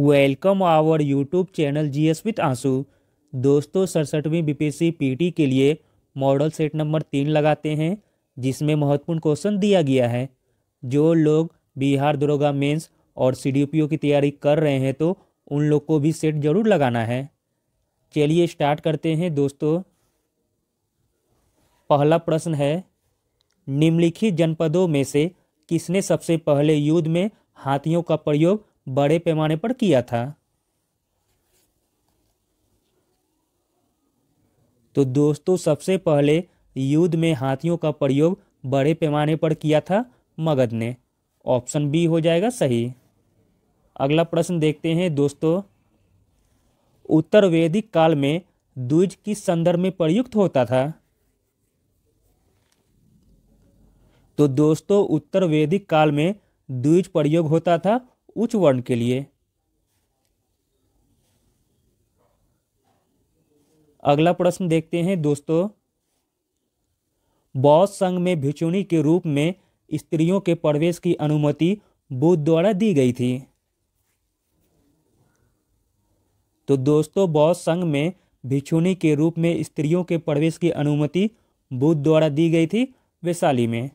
welcome our YouTube channel G S with Ansu दोस्तों सड़सठवीं BPC PT के लिए मॉडल सेट नंबर तीन लगाते हैं जिसमें महत्वपूर्ण क्वेश्चन दिया गया है जो लोग बिहार दरोगा मेंस और सी की तैयारी कर रहे हैं तो उन लोग को भी सेट जरूर लगाना है चलिए स्टार्ट करते हैं दोस्तों पहला प्रश्न है निम्नलिखित जनपदों में से किसने सबसे पहले युद्ध में हाथियों का प्रयोग बड़े पैमाने पर किया था तो दोस्तों सबसे पहले युद्ध में हाथियों का प्रयोग बड़े पैमाने पर किया था मगध ने ऑप्शन बी हो जाएगा सही अगला प्रश्न देखते हैं दोस्तों उत्तर वैदिक काल में द्विज किस संदर्भ में प्रयुक्त होता था तो दोस्तों उत्तर वैदिक काल में द्विज प्रयोग होता था उच्च वर्ण के लिए अगला प्रश्न देखते हैं दोस्तों बौद्ध संघ में भिचुणी के रूप में स्त्रियों के प्रवेश की अनुमति बुद्ध द्वारा दी गई थी तो दोस्तों बौद्ध संघ में भिक्षुणी के रूप में स्त्रियों के प्रवेश की अनुमति बुद्ध द्वारा दी गई थी वैशाली में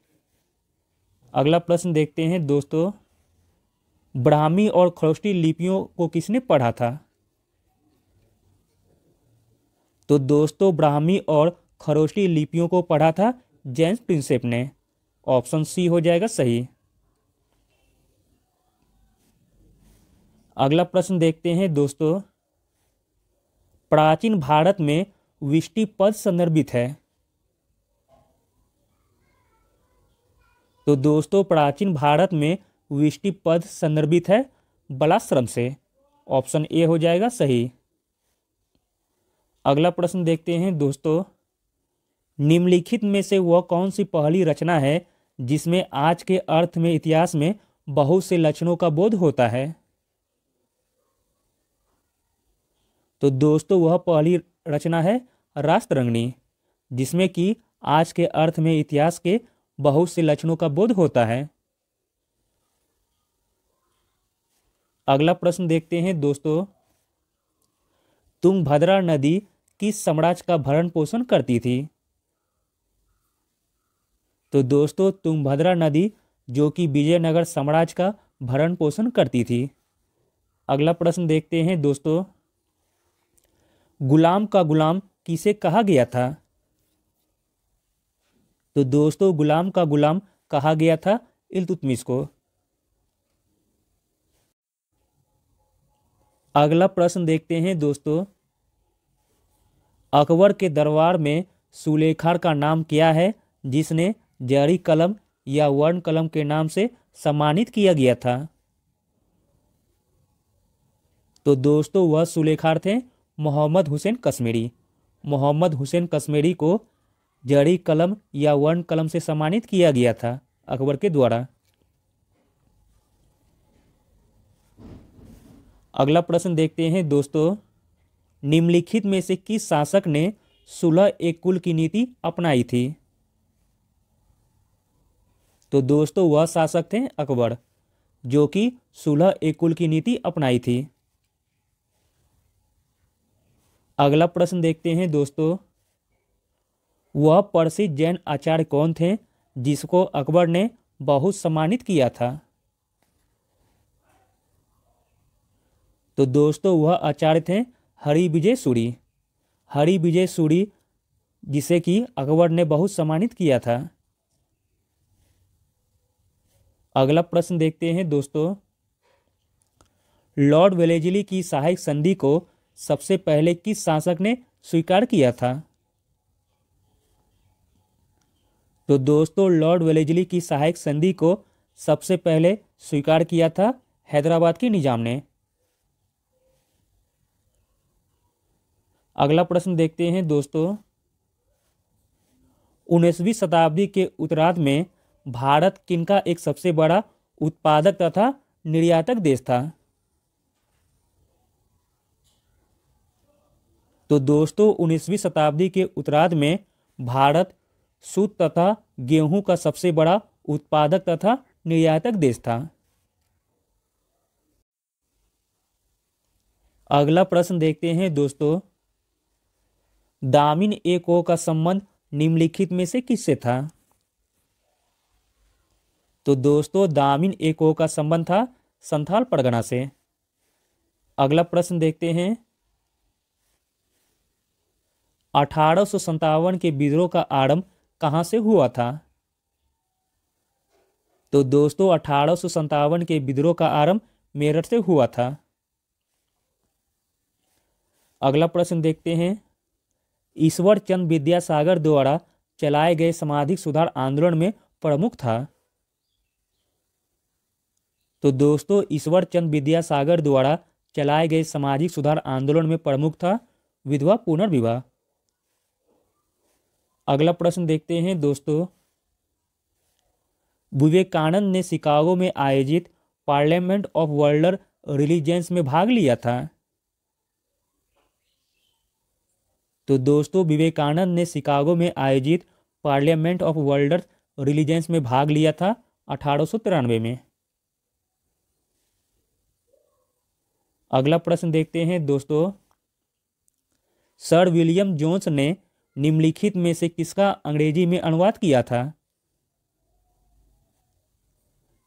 अगला प्रश्न देखते हैं दोस्तों ब्राह्मी और खरोष्टी लिपियों को किसने पढ़ा था तो दोस्तों ब्राह्मी और खरोष्टी लिपियों को पढ़ा था जेम्स प्रिंसेप ने ऑप्शन सी हो जाएगा सही अगला प्रश्न देखते हैं दोस्तों प्राचीन भारत में विष्टि पद संदर्भित है तो दोस्तों प्राचीन भारत में विष्टि पद संदर्भित है बलाश्रम से ऑप्शन ए हो जाएगा सही अगला प्रश्न देखते हैं दोस्तों निम्नलिखित में से वह कौन सी पहली रचना है जिसमें आज के अर्थ में इतिहास में बहुत से लक्षणों का बोध होता है तो दोस्तों वह पहली रचना है राष्ट्ररंगणी जिसमें कि आज के अर्थ में इतिहास के बहुत से लक्षणों का बोध होता है अगला प्रश्न देखते हैं दोस्तों तुम भद्रा नदी किस साम्राज्य का भरण पोषण करती थी तो दोस्तों तुम भद्रा नदी जो कि विजयनगर साम्राज्य का भरण पोषण करती थी अगला प्रश्न देखते हैं दोस्तों गुलाम का गुलाम किसे कहा गया था तो दोस्तों गुलाम का गुलाम कहा गया था इल्तुतमिश को अगला प्रश्न देखते हैं दोस्तों अकबर के दरबार में सुलेखार का नाम क्या है जिसने जरी कलम या वर्ण कलम के नाम से सम्मानित किया गया था तो दोस्तों वह सुलेखार थे मोहम्मद हुसैन कश्मीरी मोहम्मद हुसैन कश्मीरी को जड़ी कलम या वर्ण कलम से सम्मानित किया गया था अकबर के द्वारा अगला प्रश्न देखते हैं दोस्तों निम्नलिखित में से किस शासक ने सुलह एक कुल की नीति अपनाई थी तो दोस्तों वह शासक थे अकबर जो कि सुलह एक कुल की नीति अपनाई थी अगला प्रश्न देखते हैं दोस्तों वह प्रसिद्ध जैन आचार्य कौन थे जिसको अकबर ने बहुत सम्मानित किया था तो दोस्तों वह आचार्य थे हरि विजय सूरी हरि विजय सूरी जिसे कि अकबर ने बहुत सम्मानित किया था अगला प्रश्न देखते हैं दोस्तों लॉर्ड वेलेजली की सहायक संधि को सबसे पहले किस शासक ने स्वीकार किया था तो दोस्तों लॉर्ड वेलेजली की सहायक संधि को सबसे पहले स्वीकार किया था हैदराबाद के निजाम ने अगला प्रश्न देखते हैं दोस्तों उन्नीसवीं शताब्दी के उत्तरार्ध में भारत किनका एक सबसे बड़ा उत्पादक तथा निर्यातक देश था तो दोस्तों उन्नीसवीं शताब्दी के उत्तरार्ध में भारत सूत तथा गेहूं का सबसे बड़ा उत्पादक तथा निर्यातक देश था अगला प्रश्न देखते हैं दोस्तों दामिन एको का संबंध निम्नलिखित में से किससे था तो दोस्तों दामिन एको का संबंध था संथाल परगना से अगला प्रश्न देखते हैं अठारह के विद्रोह का आरंभ कहां से हुआ था तो दोस्तों अठारह के विद्रोह का आरंभ मेरठ से हुआ था अगला प्रश्न देखते हैं ईश्वर चंद विद्यासागर द्वारा चलाए गए सामाजिक सुधार आंदोलन में प्रमुख था तो दोस्तों ईश्वर चंद विद्यासागर द्वारा चलाए गए सामाजिक सुधार आंदोलन में प्रमुख था विधवा पुनर्विवाह अगला प्रश्न देखते हैं दोस्तों विवेकानंद ने शिकागो में आयोजित पार्लियामेंट ऑफ वर्ल्ड रिलीजेंस में भाग लिया था तो दोस्तों विवेकानंद ने शिकागो में आयोजित पार्लियामेंट ऑफ वर्ल्ड रिलीजेंस में भाग लिया था अठारह में अगला प्रश्न देखते हैं दोस्तों सर विलियम जोन्स ने निम्नलिखित में से किसका अंग्रेजी में अनुवाद किया था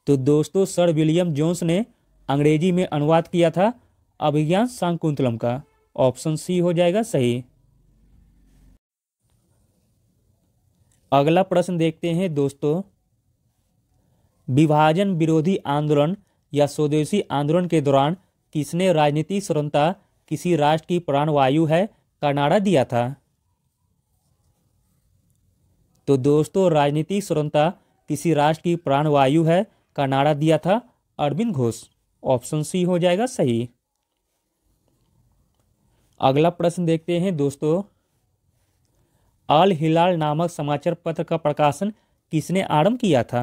तो दोस्तों सर विलियम जोन्स ने अंग्रेजी में अनुवाद किया था अभिज्ञान सांकुंतलम का ऑप्शन सी हो जाएगा सही अगला प्रश्न देखते हैं दोस्तों विभाजन विरोधी आंदोलन या स्वदेशी आंदोलन के दौरान किसने राजनीतिक स्वतंत्रता किसी राष्ट्र की प्राणवायु है का नारा दिया था तो दोस्तों राजनीतिक स्वतंत्रता किसी राष्ट्र की प्राणवायु है का नारा दिया था अरविंद घोष ऑप्शन सी हो जाएगा सही अगला प्रश्न देखते हैं दोस्तों अल हिलाल नामक समाचार पत्र का प्रकाशन किसने आरंभ किया था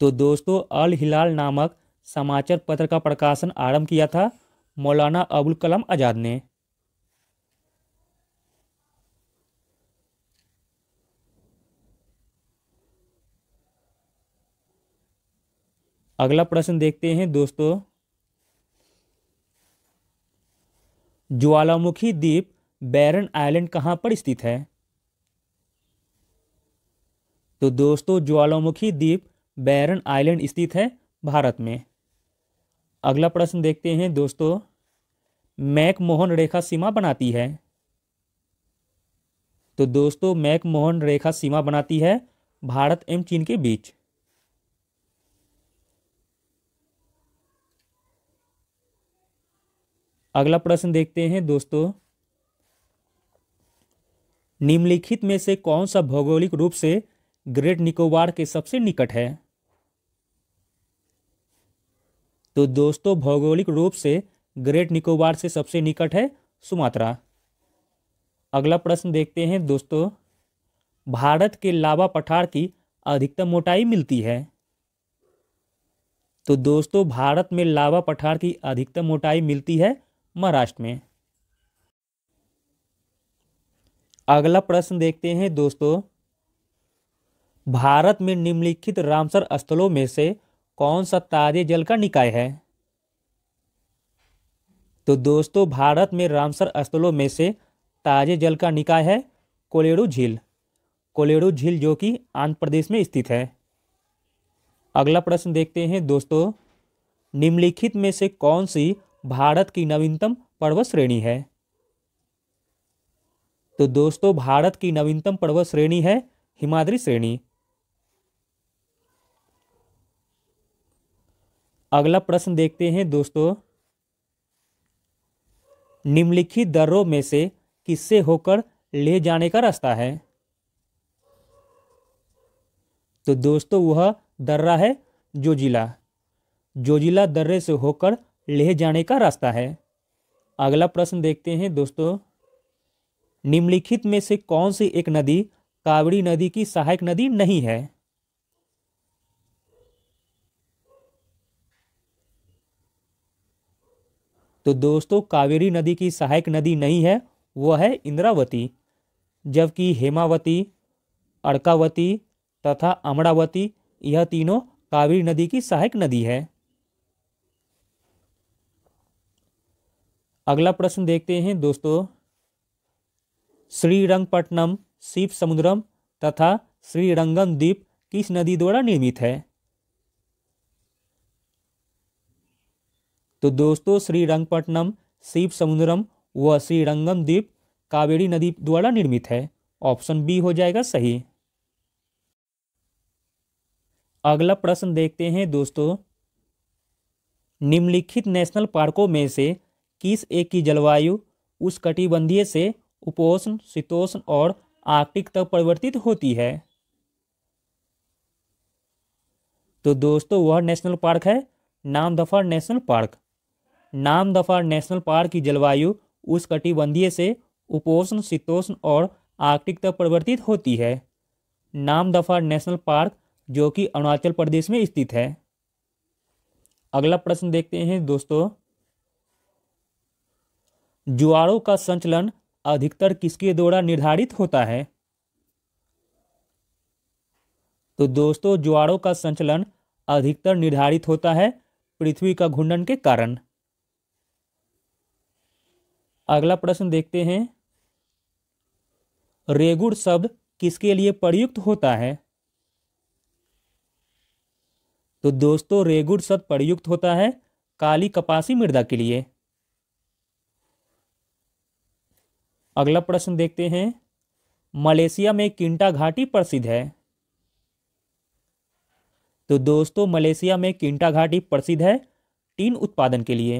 तो दोस्तों अल हिलाल नामक समाचार पत्र का प्रकाशन आरंभ किया था मौलाना अबुल कलाम आज़ाद ने अगला प्रश्न देखते हैं दोस्तों ज्वालामुखी द्वीप बैरन आइलैंड कहाँ पर स्थित है तो दोस्तों ज्वालामुखी द्वीप बैरन आइलैंड स्थित है भारत में अगला प्रश्न देखते हैं दोस्तों मैकमोहन रेखा सीमा बनाती है तो दोस्तों मैकमोहन रेखा सीमा बनाती है भारत एवं चीन के बीच अगला प्रश्न देखते हैं दोस्तों निम्नलिखित में से कौन सा भौगोलिक रूप से ग्रेट निकोबार के सबसे निकट है तो दोस्तों भौगोलिक रूप से ग्रेट निकोबार से सबसे निकट है सुमात्रा अगला प्रश्न देखते हैं दोस्तों भारत के लावा पठार की अधिकतम मोटाई मिलती है तो दोस्तों भारत में लावा पठार की अधिकतम मोटाई मिलती है महाराष्ट्र में अगला प्रश्न देखते हैं दोस्तों भारत में निम्नलिखित रामसर स्थलों में से कौन सा ताजे जल का निकाय है तो दोस्तों भारत में रामसर स्थलों में से ताजे जल का निकाय है कोलेड़ु झील कोलेड़ु झील जो कि आंध्र प्रदेश में स्थित है अगला प्रश्न देखते हैं दोस्तों निम्नलिखित में से कौन सी भारत की नवीनतम पर्वत श्रेणी है तो दोस्तों भारत की नवीनतम पर्वत श्रेणी है हिमाद्री श्रेणी अगला प्रश्न देखते हैं दोस्तों निम्नलिखित दर्रों में से किससे होकर ले जाने का रास्ता है तो दोस्तों वह दर्रा है जोजिला जोजिला दर्रे से होकर ले जाने का रास्ता है अगला प्रश्न देखते हैं दोस्तों निम्नलिखित में से कौन सी एक नदी कावड़ी नदी की सहायक नदी नहीं है तो दोस्तों कावेरी नदी की सहायक नदी नहीं है वह है इंद्रावती जबकि हेमावती अड़कावती तथा अमरावती यह तीनों कावेरी नदी की सहायक नदी है अगला प्रश्न देखते हैं दोस्तों श्रीरंगपट्टनम शिव समुद्रम तथा श्रीरंगम द्वीप किस नदी द्वारा निर्मित है तो दोस्तों श्रीरंगपट्टनम शिव समुद्रम व श्रीरंगम द्वीप कावेरी नदी द्वारा निर्मित है ऑप्शन बी हो जाएगा सही अगला प्रश्न देखते हैं दोस्तों निम्नलिखित नेशनल पार्कों में से किस एक की जलवायु उस कटिबंधीय से उपोष्ण शीतोष्ण और आर्टिक तक परिवर्तित होती है तो दोस्तों वह नेशनल पार्क है नाम दफा नेशनल पार्क नाम दफा नेशनल पार्क की जलवायु उस कटिबंधीय से उपोष्ण शीतोष्ण और आर्कटिक तक परिवर्तित होती है नाम दफा नेशनल पार्क जो कि अरुणाचल प्रदेश में स्थित है अगला प्रश्न देखते हैं दोस्तों जुआरों का संचलन अधिकतर किसके द्वारा निर्धारित होता है तो दोस्तों ज्वारों का संचलन अधिकतर निर्धारित होता है पृथ्वी का घूर्णन के कारण अगला प्रश्न देखते हैं रेगुड़ शब्द किसके लिए प्रयुक्त होता है तो दोस्तों रेगुड़ शब्द प्रयुक्त होता है काली कपासी मृदा के लिए अगला प्रश्न देखते हैं मलेशिया में किंटा घाटी प्रसिद्ध है तो दोस्तों मलेशिया में किंटा घाटी प्रसिद्ध है टीन उत्पादन के लिए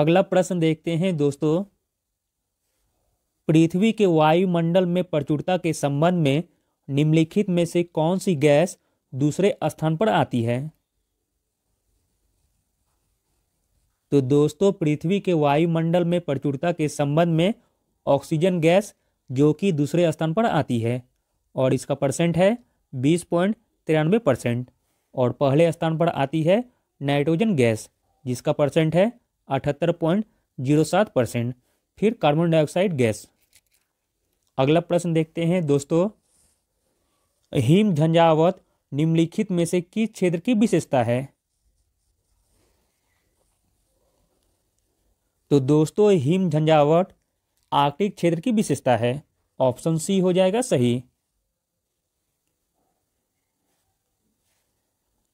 अगला प्रश्न देखते हैं दोस्तों पृथ्वी के वायुमंडल में प्रचुरता के संबंध में निम्नलिखित में से कौन सी गैस दूसरे स्थान पर आती है तो दोस्तों पृथ्वी के वायुमंडल में प्रचुरता के संबंध में ऑक्सीजन गैस जो कि दूसरे स्थान पर आती है और इसका परसेंट है बीस पॉइंट तिरानवे परसेंट और पहले स्थान पर आती है नाइट्रोजन गैस जिसका परसेंट है अठहत्तर पॉइंट जीरो सात परसेंट फिर कार्बन डाइऑक्साइड गैस अगला प्रश्न देखते हैं दोस्तों हिम झंझावत निम्नलिखित में से किस क्षेत्र की विशेषता है तो दोस्तों हिम झंझावट आर्कटिक क्षेत्र की विशेषता है ऑप्शन सी हो जाएगा सही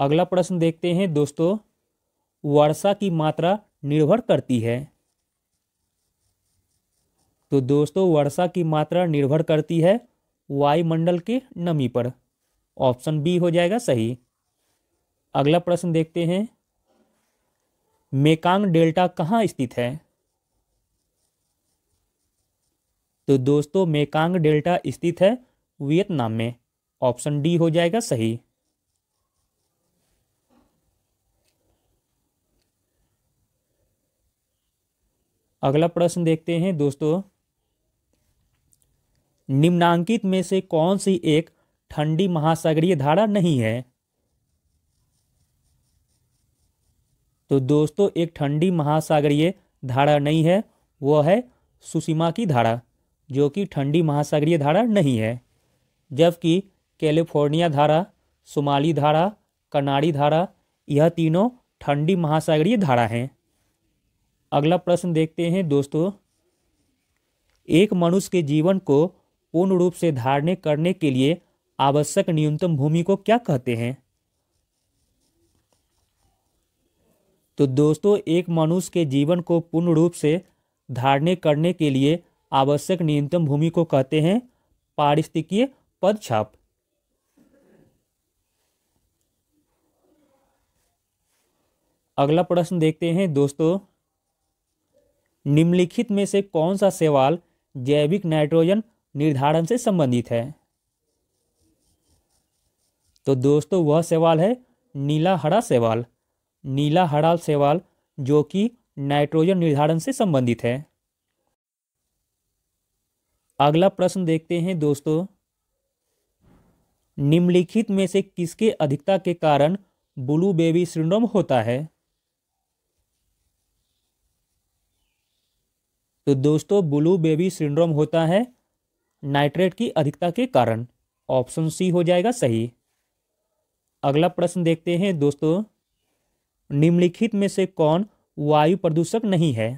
अगला प्रश्न देखते हैं दोस्तों वर्षा की मात्रा निर्भर करती है तो दोस्तों वर्षा की मात्रा निर्भर करती है वायुमंडल के नमी पर ऑप्शन बी हो जाएगा सही अगला प्रश्न देखते हैं मेकांग डेल्टा कहाँ स्थित है तो दोस्तों मेकांग डेल्टा स्थित है वियतनाम में ऑप्शन डी हो जाएगा सही अगला प्रश्न देखते हैं दोस्तों निम्नांकित में से कौन सी एक ठंडी महासागरीय धारा नहीं है तो दोस्तों एक ठंडी महासागरीय धारा नहीं है वह है सुषिमा की धारा जो कि ठंडी महासागरीय धारा नहीं है जबकि कैलिफोर्निया धारा सोमाली धारा कनाड़ी धारा यह तीनों ठंडी महासागरीय धारा हैं अगला प्रश्न देखते हैं दोस्तों एक मनुष्य के जीवन को पूर्ण रूप से धारण करने के लिए आवश्यक न्यूनतम भूमि को क्या कहते हैं तो दोस्तों एक मनुष्य के जीवन को पूर्ण रूप से धारण करने के लिए आवश्यक न्यूनतम भूमि को कहते हैं पद पदछाप अगला प्रश्न देखते हैं दोस्तों निम्नलिखित में से कौन सा सवाल जैविक नाइट्रोजन निर्धारण से संबंधित है तो दोस्तों वह सवाल है नीला हरा सवाल नीला हरा सवाल जो कि नाइट्रोजन निर्धारण से संबंधित है अगला प्रश्न देखते हैं दोस्तों निम्नलिखित में से किसके अधिकता के कारण ब्लू बेबी सिंड्रोम होता है तो दोस्तों ब्लू बेबी सिंड्रोम होता है नाइट्रेट की अधिकता के कारण ऑप्शन सी हो जाएगा सही अगला प्रश्न देखते हैं दोस्तों निम्नलिखित में से कौन वायु प्रदूषक नहीं है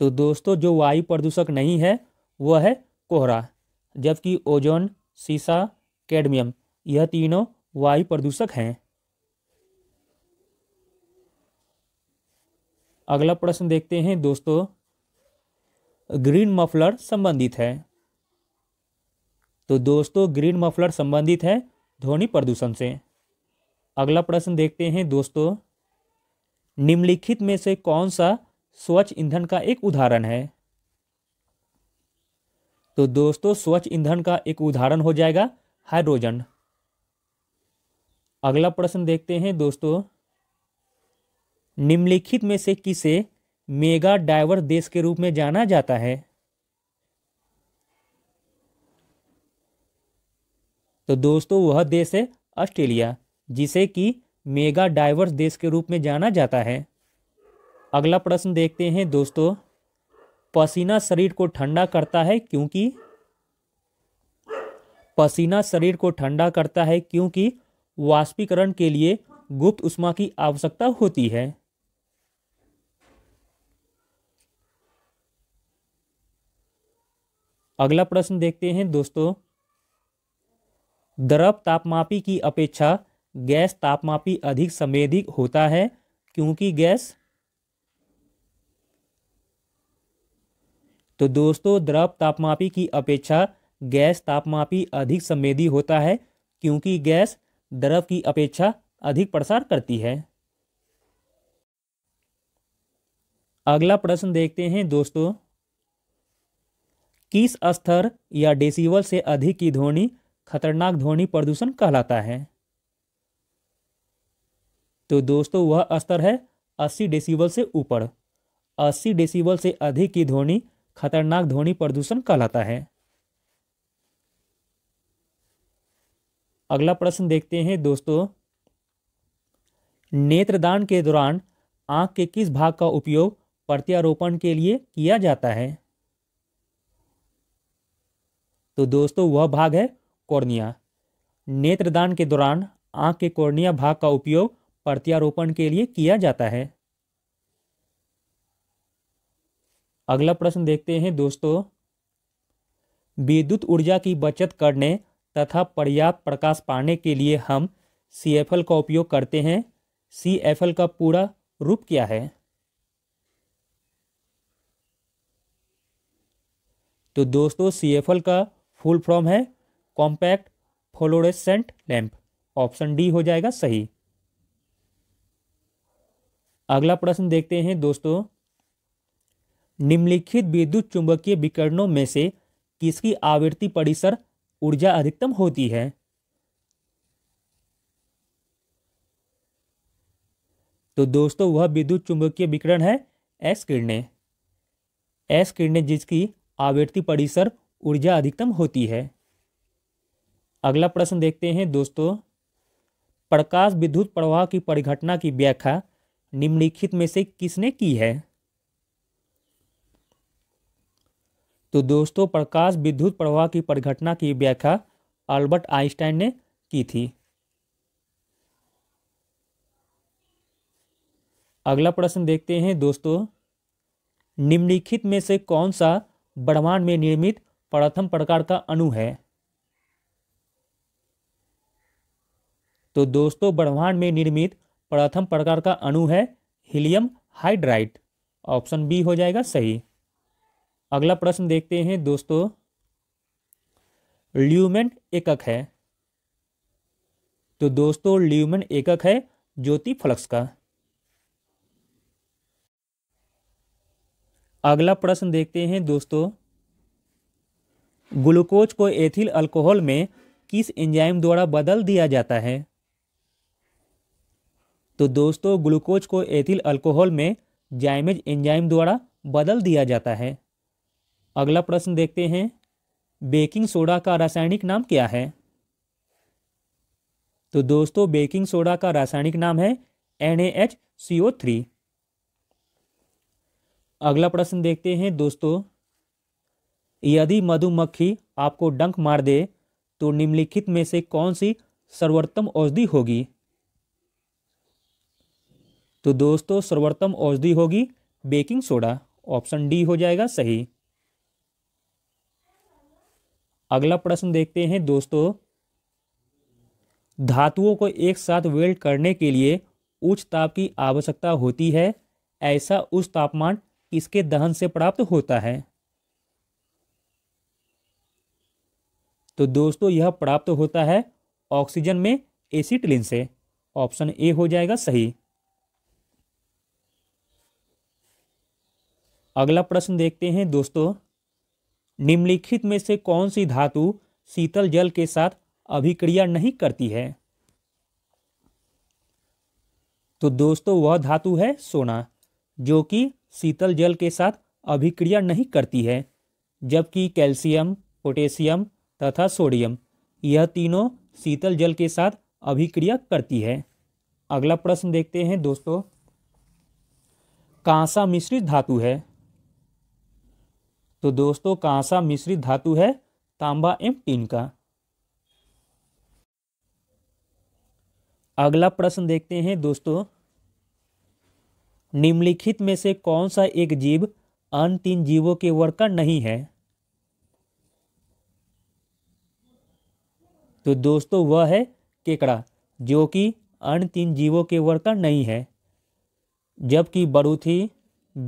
तो दोस्तों जो वायु प्रदूषक नहीं है वह है कोहरा जबकि ओजोन सीसा कैडमियम यह तीनों वायु प्रदूषक हैं अगला प्रश्न देखते हैं दोस्तों ग्रीन मफलर संबंधित है तो दोस्तों ग्रीन मफलर संबंधित है ध्वनि प्रदूषण से अगला प्रश्न देखते हैं दोस्तों निम्नलिखित में से कौन सा स्वच्छ ईंधन का एक उदाहरण है तो दोस्तों स्वच्छ ईंधन का एक उदाहरण हो जाएगा हाइड्रोजन अगला प्रश्न देखते हैं दोस्तों निम्नलिखित में से किसे मेगा डाइवर देश के रूप में जाना जाता है तो दोस्तों वह देश है ऑस्ट्रेलिया जिसे कि मेगा डाइवर्स देश के रूप में जाना जाता है अगला प्रश्न देखते हैं दोस्तों पसीना शरीर को ठंडा करता है क्योंकि पसीना शरीर को ठंडा करता है क्योंकि वाष्पीकरण के लिए गुप्त उष्मा की आवश्यकता होती है अगला प्रश्न देखते हैं दोस्तों द्रव तापमापी की अपेक्षा गैस तापमापी अधिक संवेदिक होता है क्योंकि गैस तो दोस्तों द्रव तापमापी की अपेक्षा गैस तापमापी अधिक संवेदी होता है क्योंकि गैस द्रव की अपेक्षा अधिक प्रसार करती है अगला प्रश्न देखते हैं दोस्तों किस स्तर या डेसिवल से अधिक की ध्वनि खतरनाक ध्वनि प्रदूषण कहलाता है तो दोस्तों वह स्तर है 80 डेसिबल से ऊपर 80 डेसिबल से अधिक की ध्वनि खतरनाक ध्वनि प्रदूषण कहलाता है अगला प्रश्न देखते हैं दोस्तों नेत्रदान के दौरान आंख के किस भाग का उपयोग प्रत्यारोपण के लिए किया जाता है तो दोस्तों वह भाग है कोर्निया नेत्रदान के दौरान आंख के कोर्निया भाग का उपयोग प्रत्यारोपण के लिए किया जाता है अगला प्रश्न देखते हैं दोस्तों विद्युत ऊर्जा की बचत करने तथा पर्याप्त प्रकाश पाने के लिए हम सी एफ एल का उपयोग करते हैं सी एफ एल का पूरा रूप क्या है तो दोस्तों सी एफ एल का फुल फॉर्म है compact fluorescent lamp option D हो जाएगा सही अगला प्रश्न देखते हैं दोस्तों निम्नलिखित विद्युत चुंबकीय विकरणों में से किसकी आवृत्ति परिसर ऊर्जा अधिकतम होती है तो दोस्तों वह विद्युत चुंबकीय विकरण है एस किरणें एस किरणें जिसकी आवृत्ति परिसर ऊर्जा अधिकतम होती है अगला प्रश्न देखते हैं दोस्तों प्रकाश विद्युत प्रवाह की परिघटना की व्याख्या निम्नलिखित में से किसने की है तो दोस्तों प्रकाश विद्युत प्रवाह की परिघटना की व्याख्या अल्बर्ट आइंस्टाइन ने की थी अगला प्रश्न देखते हैं दोस्तों निम्नलिखित में से कौन सा ब्रह्मांड में निर्मित प्रथम प्रकार का अणु है तो दोस्तों ब्रह्मांड में निर्मित प्रथम प्रकार का अणु है हीलियम हाइड्राइड ऑप्शन बी हो जाएगा सही अगला प्रश्न देखते हैं दोस्तों ल्यूमेन एकक है तो दोस्तों ल्यूमेन एकक है ज्योति फ्लक्स का अगला प्रश्न देखते हैं दोस्तों ग्लूकोज को एथिल अल्कोहल में किस एंजाइम द्वारा बदल दिया जाता है तो दोस्तों ग्लूकोज को एथिल अल्कोहल में जाइमेज एंजाइम द्वारा बदल दिया जाता है अगला प्रश्न देखते हैं बेकिंग सोडा का रासायनिक नाम क्या है तो दोस्तों बेकिंग सोडा का रासायनिक नाम है एन थ्री अगला प्रश्न देखते हैं दोस्तों यदि मधुमक्खी आपको डंक मार दे तो निम्नलिखित में से कौन सी सर्वोत्तम औषधि होगी तो दोस्तों सर्वोत्तम औषधि होगी बेकिंग सोडा ऑप्शन डी हो जाएगा सही अगला प्रश्न देखते हैं दोस्तों धातुओं को एक साथ वेल्ड करने के लिए उच्च ताप की आवश्यकता होती है ऐसा उच्च तापमान किसके दहन से प्राप्त होता है तो दोस्तों यह प्राप्त होता है ऑक्सीजन में एसिटिलिन से ऑप्शन ए हो जाएगा सही अगला प्रश्न देखते हैं दोस्तों निम्नलिखित में से कौन सी धातु शीतल जल के साथ अभिक्रिया नहीं करती है तो दोस्तों वह धातु है सोना जो कि शीतल जल के साथ अभिक्रिया नहीं करती है जबकि कैल्शियम पोटेशियम तथा सोडियम यह तीनों शीतल जल के साथ अभिक्रिया करती है अगला प्रश्न देखते हैं दोस्तों कांसा मिश्रित धातु है तो दोस्तों कांसा मिश्रित धातु है तांबा एम टीन का अगला प्रश्न देखते हैं दोस्तों निम्नलिखित में से कौन सा एक जीव अन्य तीन जीवों के वर्ग का नहीं है तो दोस्तों वह है केकड़ा जो कि अन्य तीन जीवों के वर्ग का नहीं है जबकि बरूथी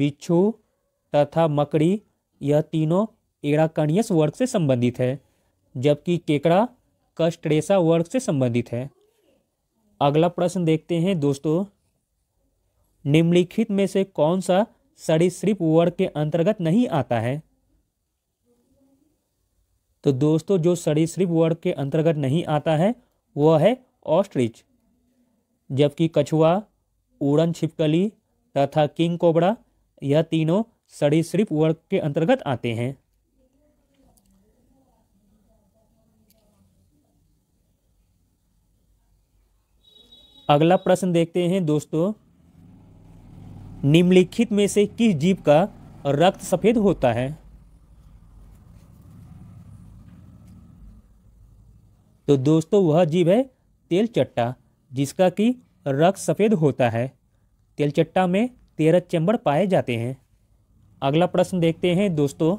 बिच्छू तथा मकड़ी यह तीनों एड़ाकणियस वर्ग से संबंधित है जबकि केकड़ा कस्ट्रेसा वर्ग से संबंधित है अगला प्रश्न देखते हैं दोस्तों निम्नलिखित में से कौन सा सृप वर्ग के अंतर्गत नहीं आता है तो दोस्तों जो सृप वर्ग के अंतर्गत नहीं आता है वह है ऑस्ट्रिच जबकि कछुआ उड़न छिपकली तथा किंग कोबड़ा यह तीनों सड़ीसृप वर्ग के अंतर्गत आते हैं अगला प्रश्न देखते हैं दोस्तों निम्नलिखित में से किस जीव का रक्त सफेद होता है तो दोस्तों वह जीव है तेल चट्टा जिसका कि रक्त सफ़ेद होता है तेलचट्टा में तेरह चैम्बर पाए जाते हैं अगला प्रश्न देखते हैं दोस्तों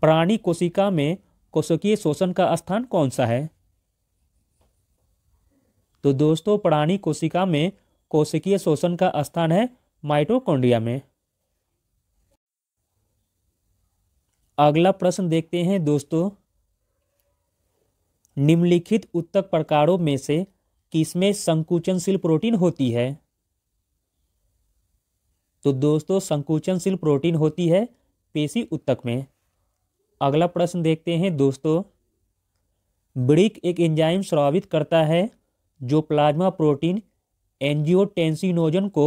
प्राणी कोशिका में कोशिकीय शोषण का स्थान कौन सा है तो दोस्तों प्राणी कोशिका में कोशिकीय शोषण का स्थान है माइटोकॉन्ड्रिया में अगला प्रश्न देखते हैं दोस्तों निम्नलिखित उत्तक प्रकारों में से किसमें संकुचनशील प्रोटीन होती है तो दोस्तों संकुचनशील प्रोटीन होती है पेशी उत्तक में अगला प्रश्न देखते हैं दोस्तों ब्रिक एक एंजाइम स्रावित करता है जो प्लाज्मा प्रोटीन एंजियोटेंसिनोजन को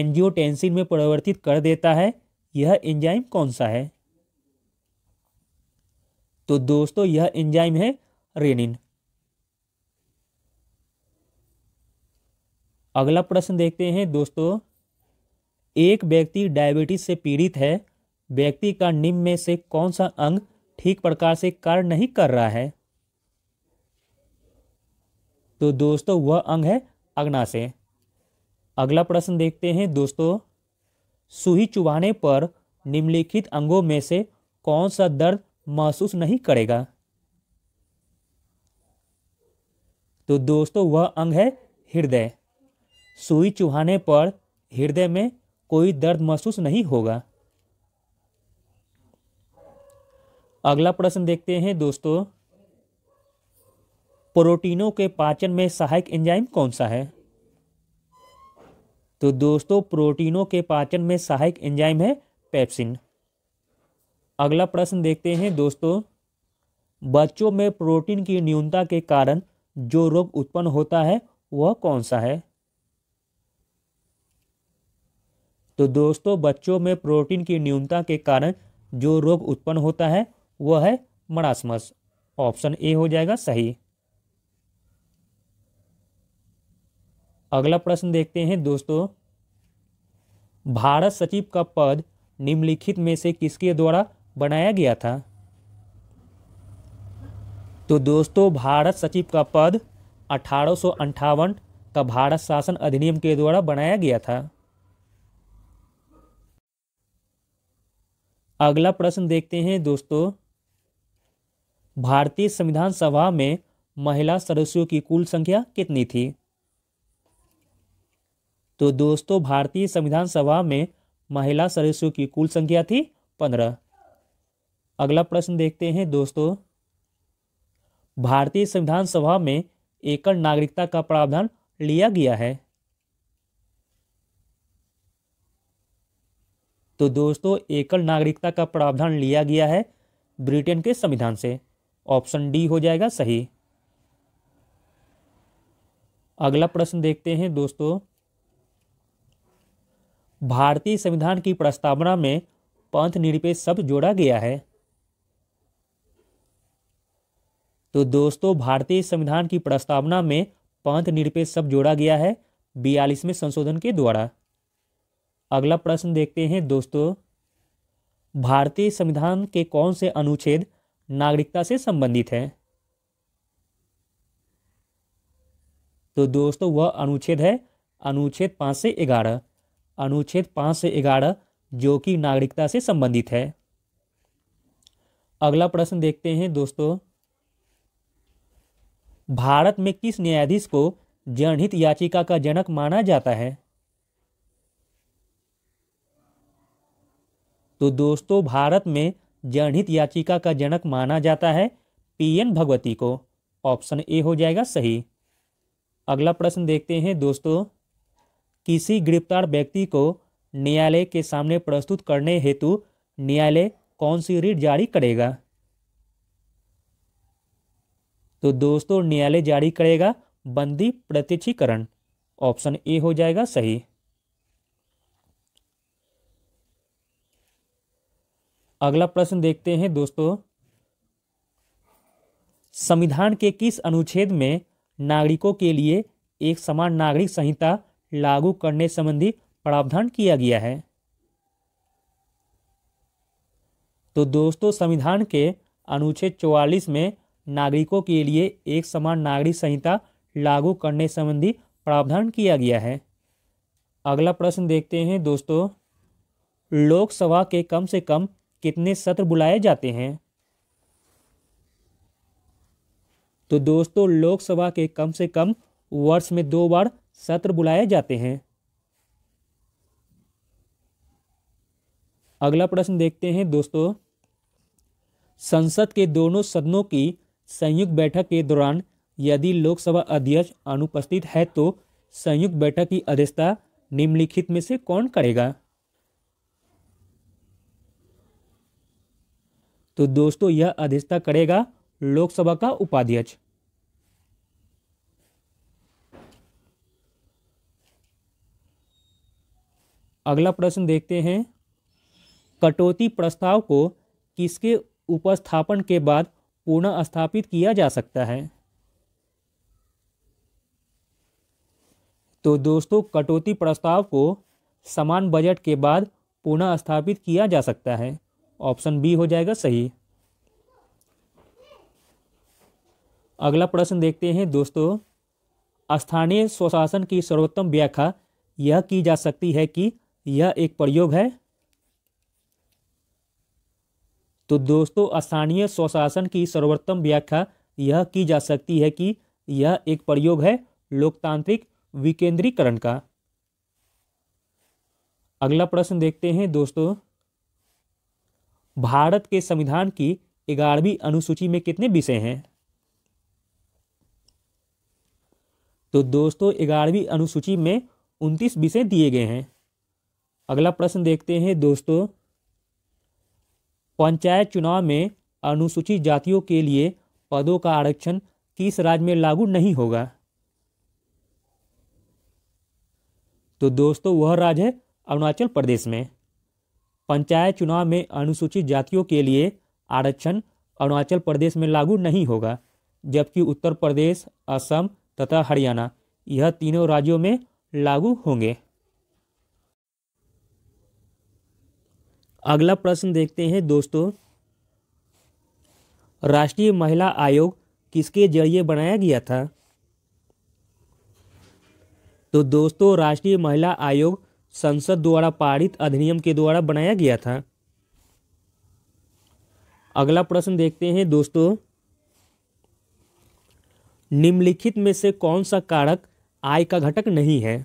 एंजियोटेंसिन में परिवर्तित कर देता है यह एंजाइम कौन सा है तो दोस्तों यह एंजाइम है रेनिन अगला प्रश्न देखते हैं दोस्तों एक व्यक्ति डायबिटीज से पीड़ित है व्यक्ति का निम्न में से कौन सा अंग ठीक प्रकार से कार्य नहीं कर रहा है तो दोस्तों वह अंग है अग्नाशय अगला प्रश्न देखते हैं दोस्तों सुई चुबाने पर निम्नलिखित अंगों में से कौन सा दर्द महसूस नहीं करेगा तो दोस्तों वह अंग है हृदय सुई चुहाने पर हृदय में कोई दर्द महसूस नहीं होगा अगला प्रश्न देखते हैं दोस्तों प्रोटीनों के पाचन में सहायक एंजाइम कौन सा है तो दोस्तों प्रोटीनों के पाचन में सहायक एंजाइम है पेप्सिन अगला प्रश्न देखते हैं दोस्तों बच्चों में प्रोटीन की न्यूनता के कारण जो रोग उत्पन्न होता है वह कौन सा है तो दोस्तों बच्चों में प्रोटीन की न्यूनता के कारण जो रोग उत्पन्न होता है वह है मरासमस ऑप्शन ए हो जाएगा सही अगला प्रश्न देखते हैं दोस्तों भारत सचिव का पद निम्नलिखित में से किसके द्वारा बनाया गया था तो दोस्तों भारत सचिव का पद अठारह का भारत शासन अधिनियम के द्वारा बनाया गया था अगला प्रश्न देखते हैं दोस्तों भारतीय संविधान सभा में महिला सदस्यों की कुल संख्या कितनी थी तो दोस्तों भारतीय संविधान सभा में महिला सदस्यों की कुल संख्या थी पंद्रह अगला प्रश्न देखते हैं दोस्तों भारतीय संविधान सभा में एकल नागरिकता का प्रावधान लिया गया है तो दोस्तों एकल नागरिकता का प्रावधान लिया गया है ब्रिटेन के संविधान से ऑप्शन डी हो जाएगा सही अगला प्रश्न देखते हैं दोस्तों भारतीय संविधान की प्रस्तावना में पंथ निरपेक्ष शब्द जोड़ा गया है तो दोस्तों भारतीय संविधान की प्रस्तावना में पंथ निरपेक्ष शब्द जोड़ा गया है बयालीसवें संशोधन के द्वारा अगला प्रश्न देखते हैं दोस्तों भारतीय संविधान के कौन से अनुच्छेद नागरिकता से संबंधित है तो दोस्तों वह अनुच्छेद है अनुच्छेद पाँच से ग्यारह अनुच्छेद पाँच से ग्यारह जो कि नागरिकता से संबंधित है अगला प्रश्न देखते हैं दोस्तों भारत में किस न्यायाधीश को जनहित याचिका का जनक माना जाता है तो दोस्तों भारत में जनहित याचिका का जनक माना जाता है पीएन भगवती को ऑप्शन ए हो जाएगा सही अगला प्रश्न देखते हैं दोस्तों किसी गिरफ्तार व्यक्ति को न्यायालय के सामने प्रस्तुत करने हेतु न्यायालय कौन सी रीट जारी करेगा तो दोस्तों न्यायालय जारी करेगा बंदी प्रत्यक्षीकरण ऑप्शन ए हो जाएगा सही अगला प्रश्न देखते हैं दोस्तों संविधान के किस अनुच्छेद में नागरिकों के लिए एक समान नागरिक संहिता लागू करने संबंधी प्रावधान किया गया है तो दोस्तों संविधान के अनुच्छेद 44 में नागरिकों के लिए एक समान नागरिक संहिता लागू करने संबंधी प्रावधान किया गया है अगला प्रश्न देखते हैं दोस्तों लोकसभा के कम से कम कितने सत्र बुलाए जाते हैं तो दोस्तों लोकसभा के कम से कम वर्ष में दो बार सत्र बुलाए जाते हैं अगला प्रश्न देखते हैं दोस्तों संसद के दोनों सदनों की संयुक्त बैठक के दौरान यदि लोकसभा अध्यक्ष अनुपस्थित है तो संयुक्त बैठक की अध्यक्षता निम्नलिखित में से कौन करेगा तो दोस्तों यह अध्यक्षता करेगा लोकसभा का उपाध्यक्ष अगला प्रश्न देखते हैं कटौती प्रस्ताव को किसके उपस्थापन के बाद पुनः स्थापित किया जा सकता है तो दोस्तों कटौती प्रस्ताव को समान बजट के बाद पुनः स्थापित किया जा सकता है ऑप्शन बी हो जाएगा सही अगला प्रश्न देखते हैं दोस्तों स्थानीय स्वशासन की सर्वोत्तम व्याख्या यह की जा सकती है कि यह एक प्रयोग है तो दोस्तों स्थानीय स्वशासन की सर्वोत्तम व्याख्या यह की जा सकती है कि यह एक प्रयोग है लोकतांत्रिक विकेंद्रीकरण का अगला प्रश्न देखते हैं दोस्तों भारत के संविधान की ग्यारहवीं अनुसूची में कितने विषय हैं तो दोस्तों ग्यारहवीं अनुसूची में उनतीस विषय दिए गए हैं अगला प्रश्न देखते हैं दोस्तों पंचायत चुनाव में अनुसूचित जातियों के लिए पदों का आरक्षण किस राज्य में लागू नहीं होगा तो दोस्तों वह राज्य है अरुणाचल प्रदेश में पंचायत चुनाव में अनुसूचित जातियों के लिए आरक्षण अरुणाचल प्रदेश में लागू नहीं होगा जबकि उत्तर प्रदेश असम तथा हरियाणा यह तीनों राज्यों में लागू होंगे अगला प्रश्न देखते हैं दोस्तों राष्ट्रीय महिला आयोग किसके जरिए बनाया गया था तो दोस्तों राष्ट्रीय महिला आयोग संसद द्वारा पारित अधिनियम के द्वारा बनाया गया था अगला प्रश्न देखते हैं दोस्तों निम्नलिखित में से कौन सा कारक आय का घटक नहीं है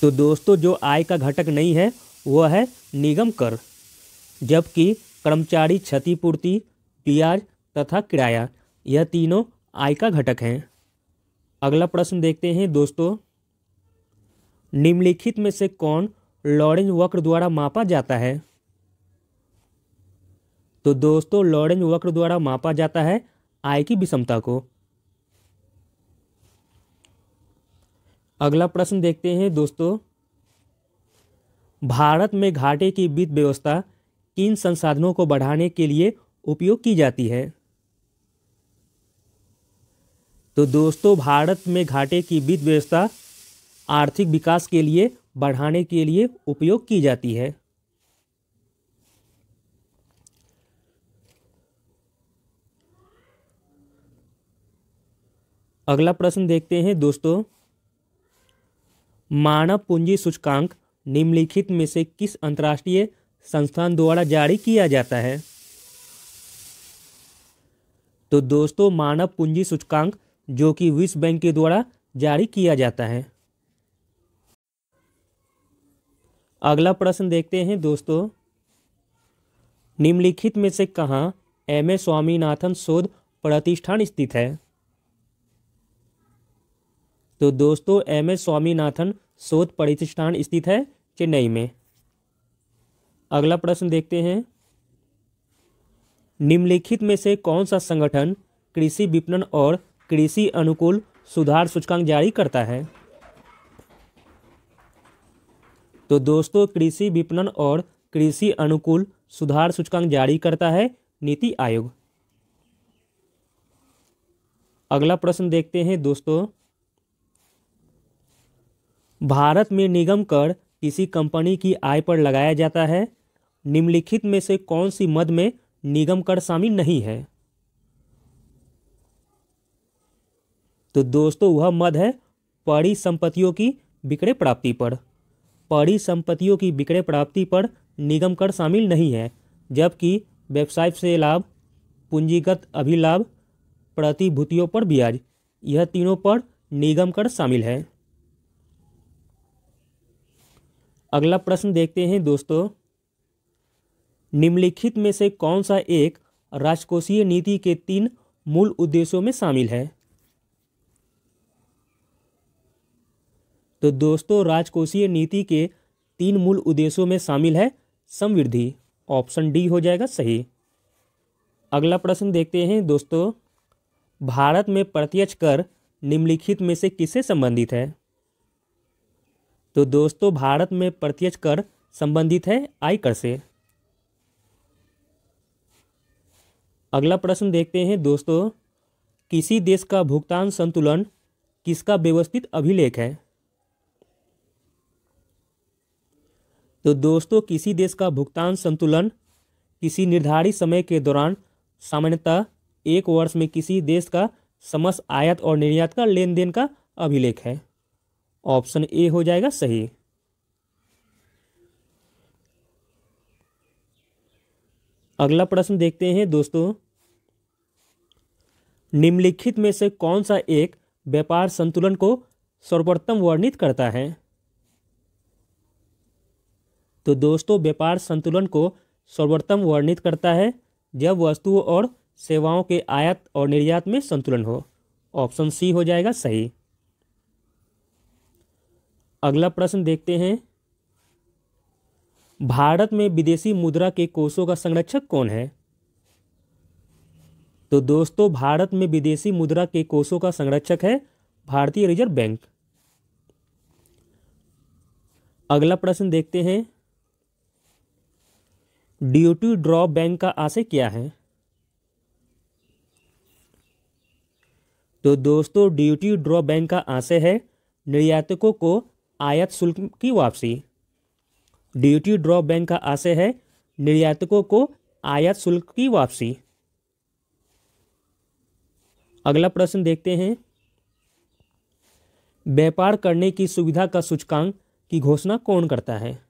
तो दोस्तों जो आय का घटक नहीं है वह है निगम कर जबकि कर्मचारी क्षतिपूर्ति ब्याज तथा किराया यह तीनों आय का घटक हैं अगला प्रश्न देखते हैं दोस्तों निम्नलिखित में से कौन लॉरेंज वक्र द्वारा मापा जाता है तो दोस्तों लॉरेंज वक्र द्वारा मापा जाता है आय की विषमता को अगला प्रश्न देखते हैं दोस्तों भारत में घाटे की वित्त व्यवस्था किन संसाधनों को बढ़ाने के लिए उपयोग की जाती है तो दोस्तों भारत में घाटे की वित्त व्यवस्था आर्थिक विकास के लिए बढ़ाने के लिए उपयोग की जाती है अगला प्रश्न देखते हैं दोस्तों मानव पूंजी सूचकांक निम्नलिखित में से किस अंतर्राष्ट्रीय संस्थान द्वारा जारी किया जाता है तो दोस्तों मानव पूंजी सूचकांक जो कि विश्व बैंक के द्वारा जारी किया जाता है अगला प्रश्न देखते हैं दोस्तों निम्नलिखित में से कहाँ एम ए स्वामीनाथन शोध प्रतिष्ठान स्थित है तो दोस्तों एम ए स्वामीनाथन शोध प्रतिष्ठान स्थित है चेन्नई में अगला प्रश्न देखते हैं निम्नलिखित में से कौन सा संगठन कृषि विपणन और कृषि अनुकूल सुधार सूचकांक जारी करता है तो दोस्तों कृषि विपणन और कृषि अनुकूल सुधार सूचकांक जारी करता है नीति आयोग अगला प्रश्न देखते हैं दोस्तों भारत में निगम कर किसी कंपनी की आय पर लगाया जाता है निम्नलिखित में से कौन सी मद में निगम कर शामिल नहीं है तो दोस्तों वह मद है परिसंपत्तियों की विक्रय प्राप्ति पर पड़ी संपत्तियों की विक्रय प्राप्ति पर निगम कर शामिल नहीं है जबकि व्यवसाय से लाभ पूंजीगत अभिलाभ प्रतिभूतियों पर ब्याज यह तीनों पर निगम कर शामिल है अगला प्रश्न देखते हैं दोस्तों निम्नलिखित में से कौन सा एक राजकोषीय नीति के तीन मूल उद्देश्यों में शामिल है तो दोस्तों राजकोषीय नीति के तीन मूल उद्देश्यों में शामिल है समृद्धि ऑप्शन डी हो जाएगा सही अगला प्रश्न देखते हैं दोस्तों भारत में प्रत्यक्ष कर निम्नलिखित में से किससे संबंधित है तो दोस्तों भारत में प्रत्यक्ष कर संबंधित है आयकर से अगला प्रश्न देखते हैं दोस्तों किसी देश का भुगतान संतुलन किसका व्यवस्थित अभिलेख है तो दोस्तों किसी देश का भुगतान संतुलन किसी निर्धारित समय के दौरान सामान्यतः एक वर्ष में किसी देश का समस्त आयात और निर्यात का लेन देन का अभिलेख है ऑप्शन ए हो जाएगा सही अगला प्रश्न देखते हैं दोस्तों निम्नलिखित में से कौन सा एक व्यापार संतुलन को सर्वप्रथम वर्णित करता है तो दोस्तों व्यापार संतुलन को सर्वोत्तम वर्णित करता है जब वस्तुओं और सेवाओं के आयात और निर्यात में संतुलन हो ऑप्शन सी हो जाएगा सही अगला प्रश्न देखते हैं भारत में विदेशी मुद्रा के कोषों का संरक्षक कौन है तो दोस्तों भारत में विदेशी मुद्रा के कोषों का संरक्षक है भारतीय रिजर्व बैंक अगला प्रश्न देखते हैं ड्यूटी ड्रॉ बैंक का आशय क्या है तो दोस्तों ड्यूटी ड्रॉ बैंक का आशय है निर्यातकों को आयात शुल्क की वापसी ड्यूटी ड्रॉ बैंक का आशय है निर्यातकों को आयात शुल्क की वापसी अगला प्रश्न देखते हैं व्यापार करने की सुविधा का सूचकांक की घोषणा कौन करता है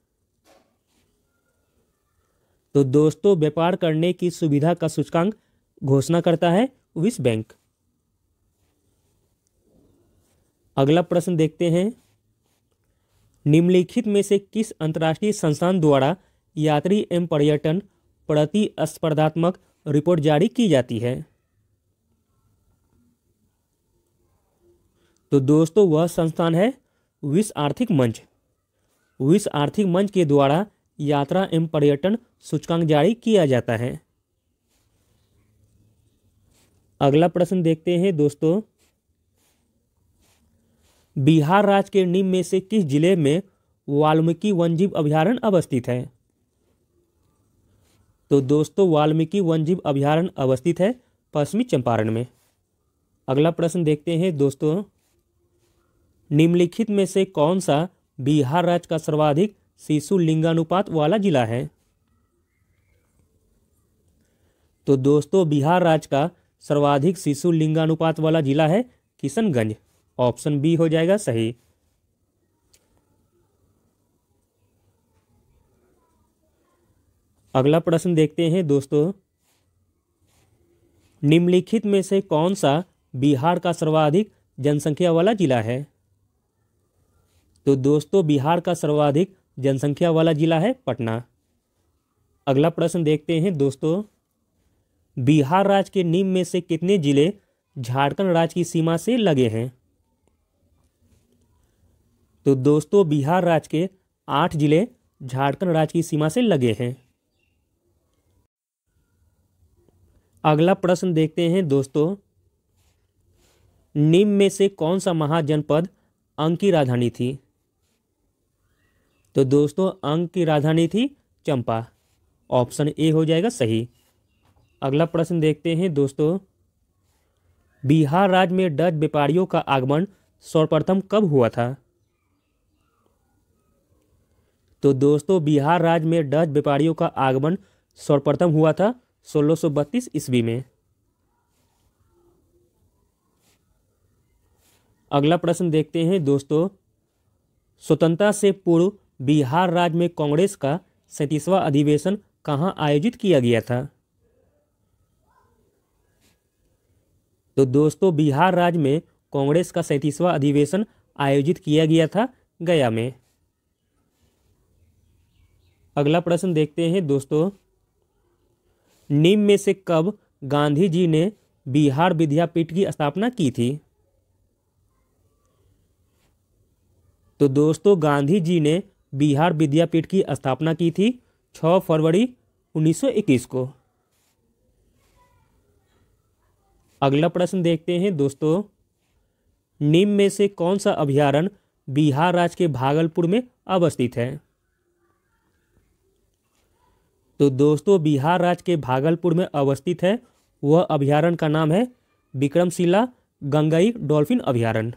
तो दोस्तों व्यापार करने की सुविधा का सूचकांक घोषणा करता है विश्व बैंक अगला प्रश्न देखते हैं निम्नलिखित में से किस अंतर्राष्ट्रीय संस्थान द्वारा यात्री एवं पर्यटन प्रतिस्पर्धात्मक रिपोर्ट जारी की जाती है तो दोस्तों वह संस्थान है विश्व आर्थिक मंच विश्व आर्थिक मंच के द्वारा यात्रा एवं पर्यटन सूचकांक जारी किया जाता है अगला प्रश्न देखते हैं दोस्तों बिहार राज्य के निम्न में से किस जिले में वाल्मीकि वन्यजीव अभ्यारण्य अवस्थित है तो दोस्तों वाल्मीकि वन्यजीव अभ्यारण्य अवस्थित है पश्चिमी चंपारण में अगला प्रश्न देखते हैं दोस्तों निम्नलिखित में से कौन सा बिहार राज्य का सर्वाधिक शिशु लिंगानुपात वाला जिला है तो दोस्तों बिहार राज्य का सर्वाधिक शिशु लिंगानुपात वाला जिला है किशनगंज ऑप्शन बी हो जाएगा सही अगला प्रश्न देखते हैं दोस्तों निम्नलिखित में से कौन सा बिहार का सर्वाधिक जनसंख्या वाला जिला है तो दोस्तों बिहार का सर्वाधिक जनसंख्या वाला ज़िला है पटना अगला प्रश्न देखते हैं दोस्तों बिहार राज्य के निम्न में से कितने जिले झारखंड राज्य की सीमा से लगे हैं तो दोस्तों बिहार राज्य के आठ जिले झारखंड राज्य की सीमा से लगे हैं अगला प्रश्न देखते हैं दोस्तों निम्न में से कौन सा महाजनपद अंकी की राजधानी थी तो दोस्तों अंक की राजधानी थी चंपा ऑप्शन ए हो जाएगा सही अगला प्रश्न देखते हैं दोस्तों बिहार राज्य में डच व्यापारियों का आगमन सर्वप्रथम कब हुआ था तो दोस्तों बिहार राज्य में डच व्यापारियों का आगमन सर्वप्रथम हुआ था बत्तीस ईस्वी में अगला प्रश्न देखते हैं दोस्तों स्वतंत्रता से पूर्व बिहार राज्य में कांग्रेस का सैंतीसवां अधिवेशन कहाँ आयोजित किया गया था तो दोस्तों बिहार राज्य में कांग्रेस का सैंतीसवां अधिवेशन आयोजित किया गया था गया में अगला प्रश्न देखते हैं दोस्तों निम्न में से कब गांधी जी ने बिहार विद्यापीठ की स्थापना की थी तो दोस्तों गांधी जी ने बिहार विद्यापीठ की स्थापना की थी 6 फरवरी 1921 को अगला प्रश्न देखते हैं दोस्तों निम्न में से कौन सा अभ्यारण बिहार राज्य के भागलपुर में अवस्थित है तो दोस्तों बिहार राज्य के भागलपुर में अवस्थित है वह अभ्यारण का नाम है विक्रमशिला गंगाई डॉल्फिन अभ्यारण्य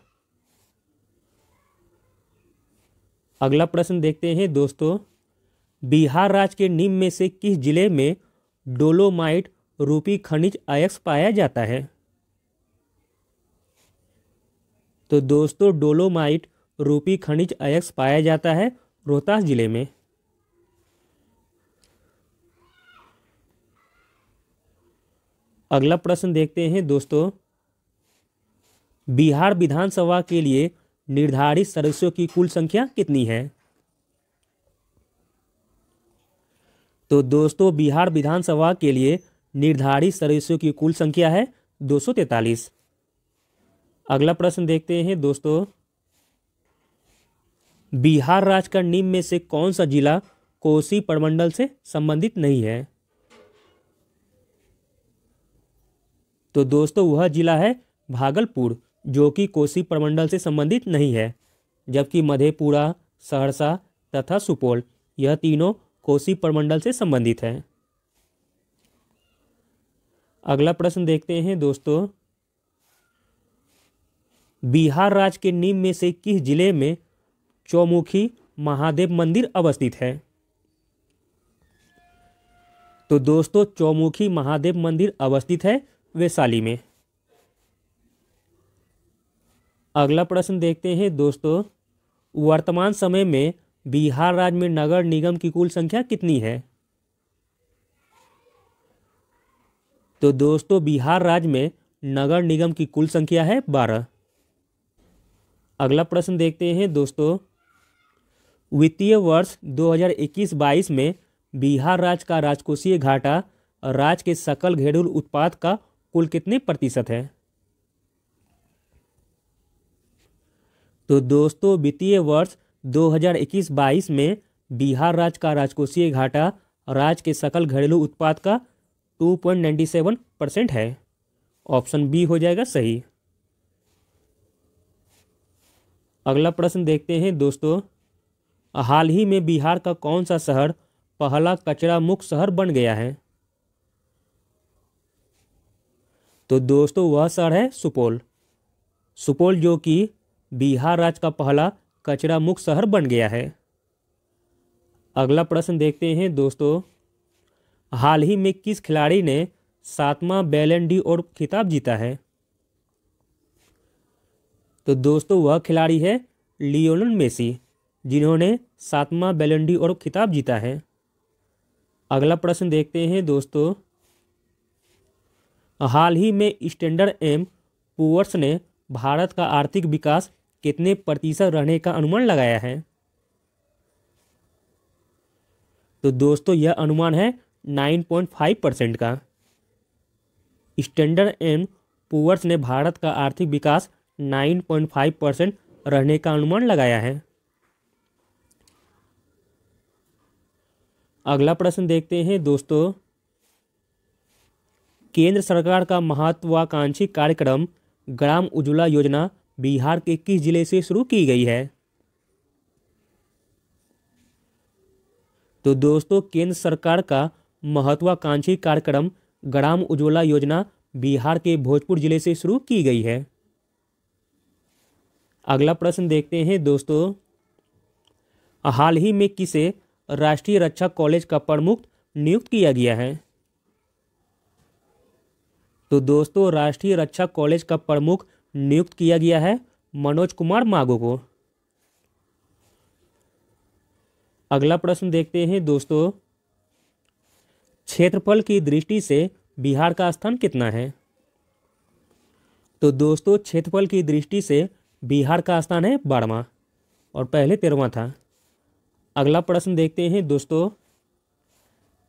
अगला प्रश्न देखते हैं दोस्तों बिहार राज्य के निम्न में से किस जिले में डोलोमाइट रूपी खनिज आयक्स पाया जाता है तो दोस्तों डोलोमाइट रूपी खनिज आयक्स पाया जाता है रोहतास जिले में अगला प्रश्न देखते हैं दोस्तों बिहार विधानसभा के लिए निर्धारित सदस्यों की कुल संख्या कितनी है तो दोस्तों बिहार विधानसभा के लिए निर्धारित सदस्यों की कुल संख्या है दो अगला प्रश्न देखते हैं दोस्तों बिहार राज्य का निम्न में से कौन सा जिला कोसी प्रमंडल से संबंधित नहीं है तो दोस्तों वह जिला है भागलपुर जो कि कोसी प्रमंडल से संबंधित नहीं है जबकि मधेपुरा सहरसा तथा सुपौल यह तीनों कोसी प्रमंडल से संबंधित हैं अगला प्रश्न देखते हैं दोस्तों बिहार राज्य के नीम में से किस जिले में चौमुखी महादेव मंदिर अवस्थित है तो दोस्तों चौमुखी महादेव मंदिर अवस्थित है वैशाली में अगला प्रश्न देखते हैं दोस्तों वर्तमान समय में बिहार राज्य में नगर निगम की कुल संख्या कितनी है तो दोस्तों बिहार राज्य में नगर निगम की कुल संख्या है बारह अगला प्रश्न देखते हैं दोस्तों वित्तीय वर्ष 2021-22 में बिहार राज्य का राजकोषीय घाटा राज्य के सकल घरेलू उत्पाद का कुल कितने प्रतिशत है तो दोस्तों वित्तीय वर्ष 2021-22 में बिहार राज्य का राजकोषीय घाटा राज्य के सकल घरेलू उत्पाद का 2.97 परसेंट है ऑप्शन बी हो जाएगा सही अगला प्रश्न देखते हैं दोस्तों हाल ही में बिहार का कौन सा शहर पहला कचरा मुक्त शहर बन गया है तो दोस्तों वह शहर है सुपौल सुपौल जो कि बिहार राज्य का पहला कचरा मुक्त शहर बन गया है अगला प्रश्न देखते हैं दोस्तों हाल ही में किस खिलाड़ी ने सातवां बैलेंडी और खिताब जीता है तो दोस्तों वह खिलाड़ी है लियोनल मेसी जिन्होंने सातवां बैलेंडी और खिताब जीता है अगला प्रश्न देखते हैं दोस्तों हाल ही में स्टैंडर्ड एम पुअर्स ने भारत का आर्थिक विकास कितने प्रतिशत रहने का अनुमान लगाया है तो दोस्तों यह अनुमान है 9.5 परसेंट का स्टैंडर्ड एंड पुअर्स ने भारत का आर्थिक विकास 9.5 परसेंट रहने का अनुमान लगाया है अगला प्रश्न देखते हैं दोस्तों केंद्र सरकार का महत्वाकांक्षी कार्यक्रम ग्राम उज्ज्वला योजना बिहार के किस जिले से शुरू की गई है तो दोस्तों केंद्र सरकार का महत्वाकांक्षी कार्यक्रम ग्राम उज्ज्वला योजना बिहार के भोजपुर जिले से शुरू की गई है अगला प्रश्न देखते हैं दोस्तों हाल ही में किसे राष्ट्रीय रक्षा कॉलेज का प्रमुख नियुक्त किया गया है तो दोस्तों राष्ट्रीय रक्षा कॉलेज का प्रमुख नियुक्त किया गया है मनोज कुमार मागो को अगला प्रश्न देखते हैं दोस्तों क्षेत्रफल की दृष्टि से बिहार का स्थान कितना है तो दोस्तों क्षेत्रफल की दृष्टि से बिहार का स्थान है बारहवा और पहले तेरहवा था अगला प्रश्न देखते हैं दोस्तों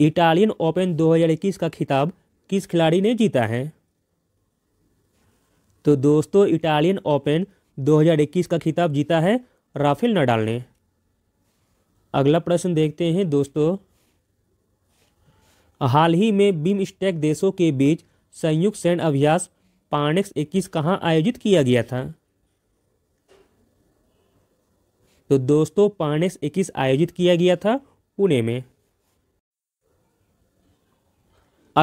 इटालियन ओपन 2021 का खिताब किस खिलाड़ी ने जीता है तो दोस्तों इटालियन ओपन 2021 का खिताब जीता है राफेल नडाल ने अगला प्रश्न देखते हैं दोस्तों हाल ही में बिम स्टेक देशों के बीच संयुक्त सैन्य अभ्यास पानेक्स इक्कीस कहाँ आयोजित किया गया था तो दोस्तों पानेक्स इक्कीस आयोजित किया गया था पुणे में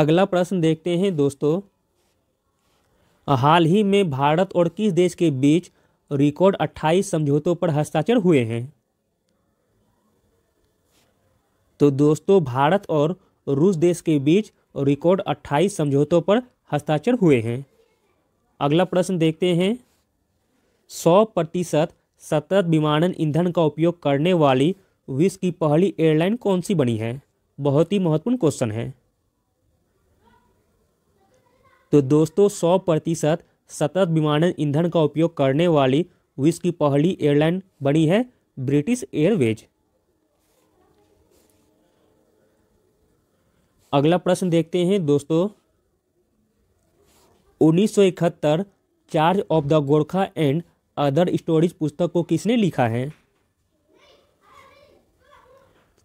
अगला प्रश्न देखते हैं दोस्तों हाल ही में भारत और किस देश के बीच रिकॉर्ड 28 समझौतों पर हस्ताक्षर हुए हैं तो दोस्तों भारत और रूस देश के बीच रिकॉर्ड 28 समझौतों पर हस्ताक्षर हुए हैं अगला प्रश्न देखते हैं 100 प्रतिशत सतत विमानन ईंधन का उपयोग करने वाली विश्व की पहली एयरलाइन कौन सी बनी है बहुत ही महत्वपूर्ण क्वेश्चन है तो दोस्तों सौ प्रतिशत सतत विमानन ईंधन का उपयोग करने वाली विश्व की पहली एयरलाइन बनी है ब्रिटिश एयरवेज अगला प्रश्न देखते हैं दोस्तों इकहत्तर charge of the Gorkha and other stories पुस्तक को किसने लिखा है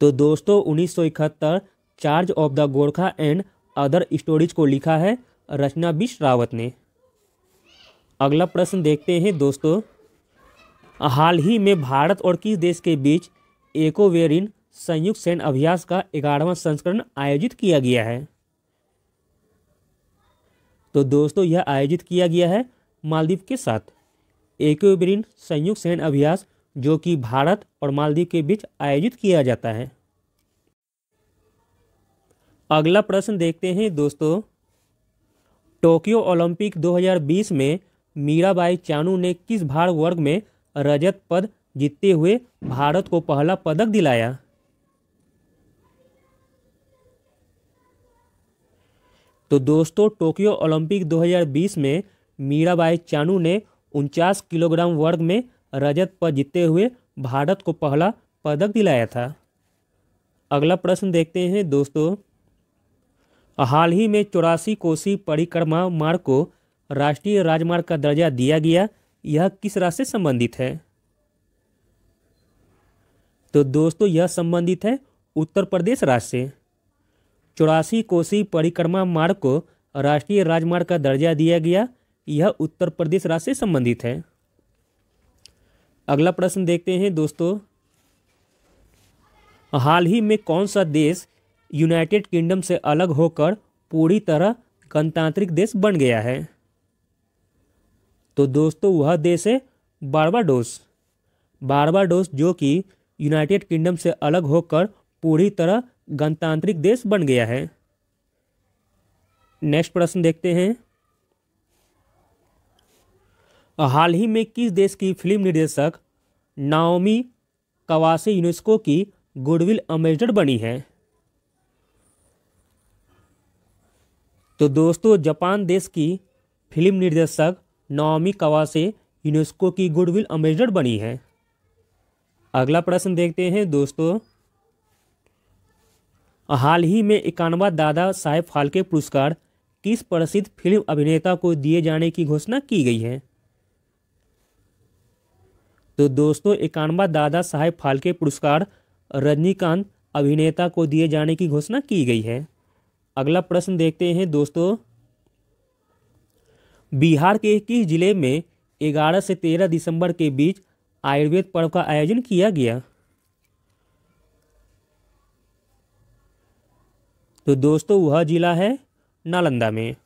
तो दोस्तों इकहत्तर charge of the Gorkha and other stories को लिखा है रचना बिश रावत ने अगला प्रश्न देखते हैं दोस्तों हाल ही में भारत और किस देश के बीच एकोवेरिन संयुक्त सैन्य अभ्यास का ग्यारहवां संस्करण आयोजित किया गया है तो दोस्तों यह आयोजित किया गया है मालदीव के साथ एकोवेरिन संयुक्त सैन्य अभ्यास जो कि भारत और मालदीव के बीच आयोजित किया जाता है अगला प्रश्न देखते हैं दोस्तों टोक्यो ओलंपिक 2020 में मीराबाई चानू ने किस भार वर्ग में रजत पद जीतते हुए भारत को पहला पदक दिलाया तो दोस्तों टोक्यो ओलंपिक 2020 में मीराबाई चानू ने उनचास किलोग्राम वर्ग में रजत पद जीतते हुए भारत को पहला पदक दिलाया था अगला प्रश्न देखते हैं दोस्तों हाल ही में चौरासी कोसी परिक्रमा मार्ग को राष्ट्रीय राजमार्ग का दर्जा दिया गया यह किस राज्य से संबंधित है तो दोस्तों यह संबंधित है उत्तर प्रदेश राज्य से चौरासी कोसी परिक्रमा मार्ग को राष्ट्रीय राजमार्ग का दर्जा दिया गया यह उत्तर प्रदेश राज्य से संबंधित है अगला प्रश्न देखते हैं दोस्तों हाल ही में कौन सा देश यूनाइटेड किंगडम से अलग होकर पूरी तरह गणतांत्रिक देश बन गया है तो दोस्तों वह देश है बारबाडोस बारबाडोस जो कि यूनाइटेड किंगडम से अलग होकर पूरी तरह गणतांत्रिक देश बन गया है नेक्स्ट प्रश्न देखते हैं हाल ही में किस देश की फिल्म निर्देशक नाओमी कवासे यूनेस्को की गुडविल अम्बेसडर बनी है तो दोस्तों जापान देश की फिल्म निर्देशक नौमी कवा से यूनेस्को की गुडविल अम्बेजर बनी है अगला प्रश्न देखते हैं दोस्तों हाल ही में इक्यानवा दादा साहेब फाल्के पुरस्कार किस प्रसिद्ध फिल्म अभिनेता को दिए जाने की घोषणा की गई है तो दोस्तों इक्यानवा दादा साहेब फाल्के पुरस्कार रजनीकांत अभिनेता को दिए जाने की घोषणा की गई है अगला प्रश्न देखते हैं दोस्तों बिहार के किस जिले में 11 से 13 दिसंबर के बीच आयुर्वेद पर्व का आयोजन किया गया तो दोस्तों वह जिला है नालंदा में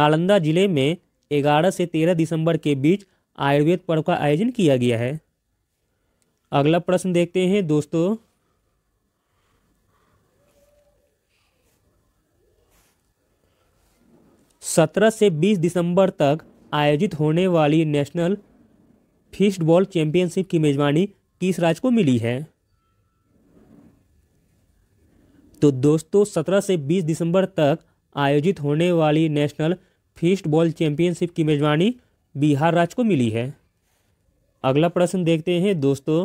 नालंदा जिले में 11 से 13 दिसंबर के बीच आयुर्वेद पर्व का आयोजन किया गया है अगला प्रश्न देखते हैं दोस्तों 17 से 20 दिसंबर तक आयोजित होने वाली नेशनल फीस्ट बॉल चैंपियनशिप की मेजबानी किस राज्य को मिली है तो दोस्तों 17 से 20 दिसंबर तक आयोजित होने वाली नेशनल फीस्ट बॉल चैंपियनशिप की मेजबानी बिहार राज्य को मिली है अगला प्रश्न देखते हैं दोस्तों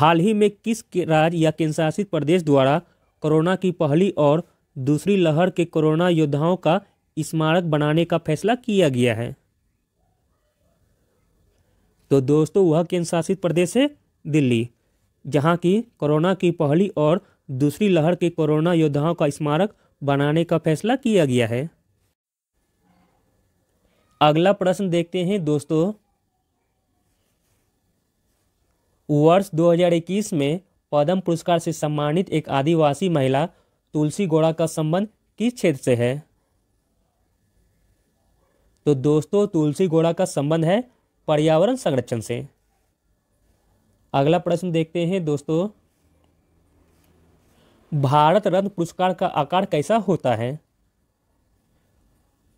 हाल ही में किस राज्य या केंद्रशासित प्रदेश द्वारा कोरोना की पहली और दूसरी लहर के कोरोना योद्धाओं का स्मारक बनाने का फैसला किया गया है तो दोस्तों वह केंद्र शासित प्रदेश है दिल्ली जहां की कोरोना की पहली और दूसरी लहर के कोरोना योद्धाओं का स्मारक बनाने का फैसला किया गया है अगला प्रश्न देखते हैं दोस्तों वर्ष 2021 में पद्म पुरस्कार से सम्मानित एक आदिवासी महिला तुलसी घोड़ा का संबंध किस क्षेत्र से है तो दोस्तों तुलसी घोड़ा का संबंध है पर्यावरण संरक्षण से अगला प्रश्न देखते हैं दोस्तों भारत रत्न पुरस्कार का आकार कैसा होता है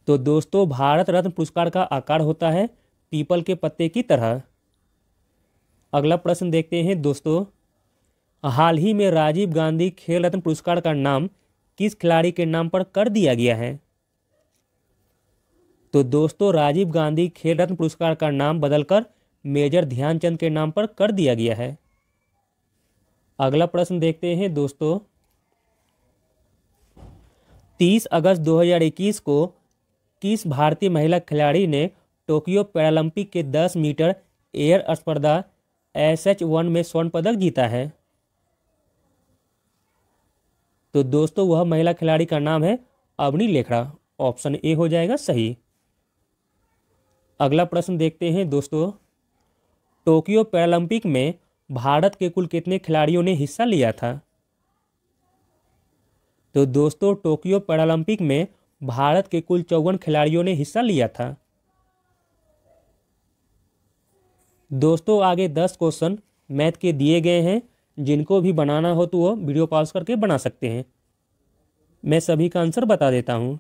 तो दोस्तों भारत रत्न पुरस्कार का आकार होता है पीपल के पत्ते की तरह अगला प्रश्न देखते हैं दोस्तों हाल ही में राजीव गांधी खेल रत्न पुरस्कार का नाम किस खिलाड़ी के नाम पर कर दिया गया है तो दोस्तों राजीव गांधी खेल रत्न पुरस्कार का नाम बदलकर मेजर ध्यानचंद के नाम पर कर दिया गया है अगला प्रश्न देखते हैं दोस्तों 30 अगस्त 2021 को किस भारतीय महिला खिलाड़ी ने टोक्यो पैरालंपिक के 10 मीटर एयर स्पर्धा एस एच वन में स्वर्ण पदक जीता है तो दोस्तों वह महिला खिलाड़ी का नाम है अवनी लेखड़ा ऑप्शन ए हो जाएगा सही अगला प्रश्न देखते हैं दोस्तों टोक्यो पैरालंपिक में भारत के कुल कितने खिलाड़ियों ने हिस्सा लिया था तो दोस्तों टोक्यो पैरालंपिक में भारत के कुल चौवन खिलाड़ियों ने हिस्सा लिया था दोस्तों आगे दस क्वेश्चन मैथ के दिए गए हैं जिनको भी बनाना हो तो वो वीडियो पॉज करके बना सकते हैं मैं सभी का आंसर बता देता हूँ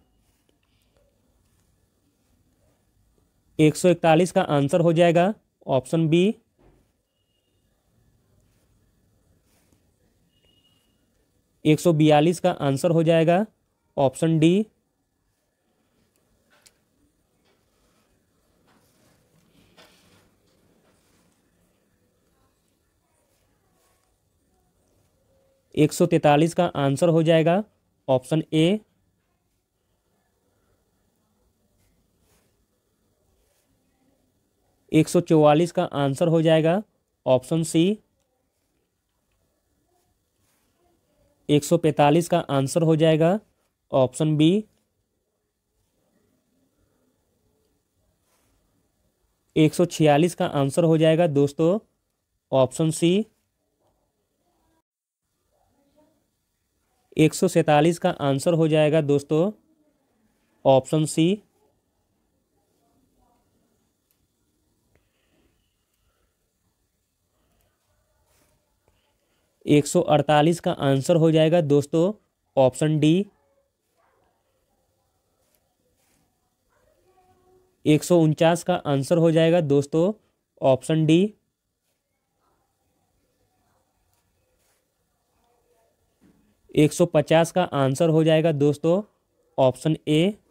141 का आंसर हो जाएगा ऑप्शन बी एक सौ बयालीस का आंसर हो जाएगा ऑप्शन डी 143 का आंसर हो जाएगा ऑप्शन ए एक सौ चौवालीस का आंसर हो जाएगा ऑप्शन सी एक सौ पैंतालीस का आंसर हो जाएगा ऑप्शन बी एक सौ छियालीस का आंसर हो जाएगा दोस्तों ऑप्शन सी एक सौ सैंतालीस का आंसर हो जाएगा दोस्तों ऑप्शन सी एक सौ अड़तालीस का आंसर हो जाएगा दोस्तों ऑप्शन डी एक सौ उनचास का आंसर हो जाएगा दोस्तों ऑप्शन डी 150 का आंसर हो जाएगा दोस्तों ऑप्शन ए